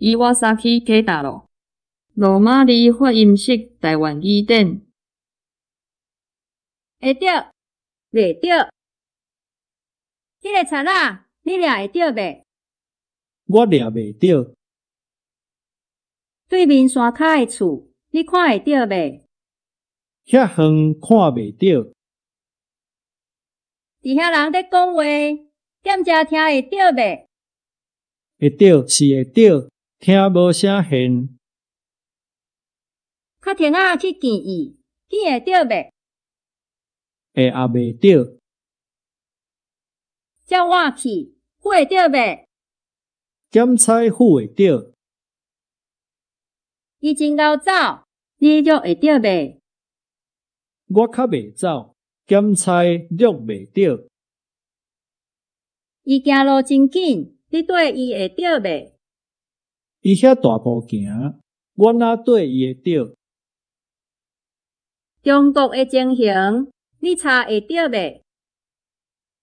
伊我煞去过大咯，罗马字发音式台湾语等。会着？袂着？这个贼仔，你掠会着袂？我掠袂着。对面山骹的厝，你看会着袂？遐远看袂着。伫遐人咧讲话，店家听会着袂？会着，是会着。听无啥现。较停啊，去见伊，去会到未？会啊，未到。叫我去，会到未？检查会会到。伊真够早，你约会到未？我较未走，检查约未到。伊行路真紧，你对伊会到未？伊遐大步行，我缀对会着。中国的情形，你查会着袂？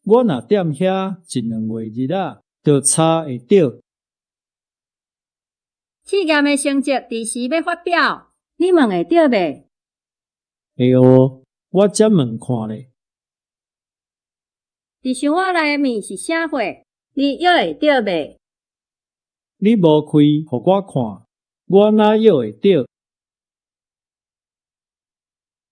我若踮遐一两月日啊，着查会着。试验诶成绩伫时要发表，你问会着袂？会哦，我则问看咧。伫生活内面是啥货？你约会着袂？你无开，互我看，我哪要会着？